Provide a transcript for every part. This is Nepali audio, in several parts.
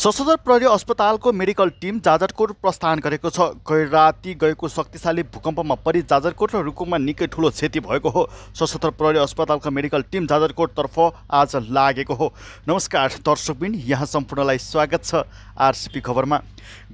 सशस्त्र प्रहरी अस्पतालको मेडिकल टिम जाजरकोट प्रस्थान गरेको छ गै राति गएको शक्तिशाली भूकम्पमा परि जाजरकोट र रुकुममा निकै ठुलो क्षति भएको हो सशस्त्र प्रहरी अस्पतालको मेडिकल टिम जाजरकोटतर्फ आज लागेको हो नमस्कार दर्शकबिन यहाँ सम्पूर्णलाई स्वागत छ आरसिपी खबरमा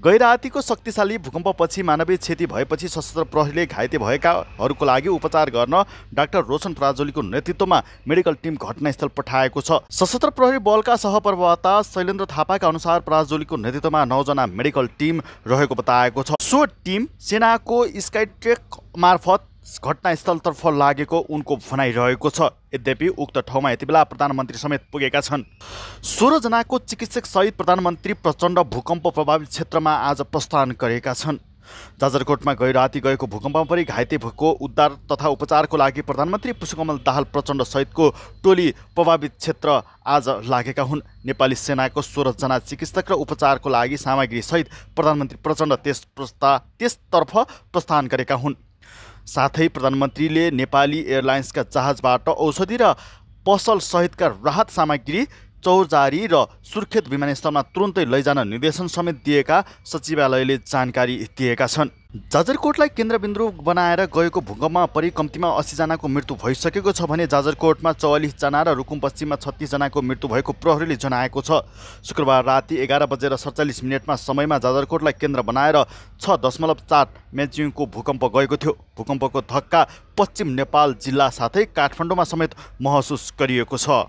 गैरातीको शक्तिशाली भूकम्पपछि मानवीय क्षति भएपछि सशस्त्र प्रहरीले घाइते भएकाहरूको लागि उपचार गर्न डाक्टर रोशन प्राजोलीको नेतृत्वमा मेडिकल टिम घटनास्थल पठाएको छ सशस्त्र प्रहरी बलका सहप्रवक्ता शैलेन्द्र थापाका अनुसार कुमार पराजुलीको नेतृत्वमा नौजना मेडिकल टिम रहेको बताएको छ सो टिम सेनाको स्काइट्रेक मार्फत घटनास्थलतर्फ लागेको उनको भनाइ रहेको छ यद्यपि उक्त ठाउँमा यति बेला प्रधानमन्त्री समेत पुगेका छन् सोह्रजनाको सहित प्रधानमन्त्री प्रचण्ड भूकम्प प्रभावित क्षेत्रमा आज प्रस्थान गरेका छन् जाजरकोटमा गै राति गएको भूकम्पमा पनि घाइते भएको उद्धार तथा उपचारको लागि प्रधानमन्त्री पुष्पकमल दाहाल प्रचण्डसहितको टोली प्रभावित क्षेत्र आज लागेका हुन् नेपाली सेनाको सोह्रजना चिकित्सक र उपचारको लागि सामग्रीसहित प्रधानमन्त्री प्रचण्ड त्यस प्रस्ता त्यसतर्फ प्रस्थान गरेका हुन् साथै प्रधानमन्त्रीले नेपाली एयरलाइन्सका जहाजबाट औषधि र पसलसहितका राहत सामग्री चौजारी र सुर्खेत विमानस्थलमा तुरुन्तै लैजान निर्देशन समेत दिएका सचिवालयले जानकारी दिएका छन् जाजरकोटलाई केन्द्रबिन्दु बनाएर गएको भूकम्पमा परि कम्तीमा अस्सीजनाको मृत्यु भइसकेको छ भने जाजरकोटमा चौवालिसजना र रुकुम पश्चिममा छत्तिसजनाको मृत्यु भएको प्रहरीले जनाएको छ शुक्रबार राति एघार बजेर सडचालिस मिनटमा समयमा जाजरकोटलाई केन्द्र बनाएर छ दशमलव चार मेचिङको भूकम्प गएको थियो भूकम्पको धक्का पश्चिम नेपाल जिल्ला साथै काठमाडौँमा समेत महसुस गरिएको छ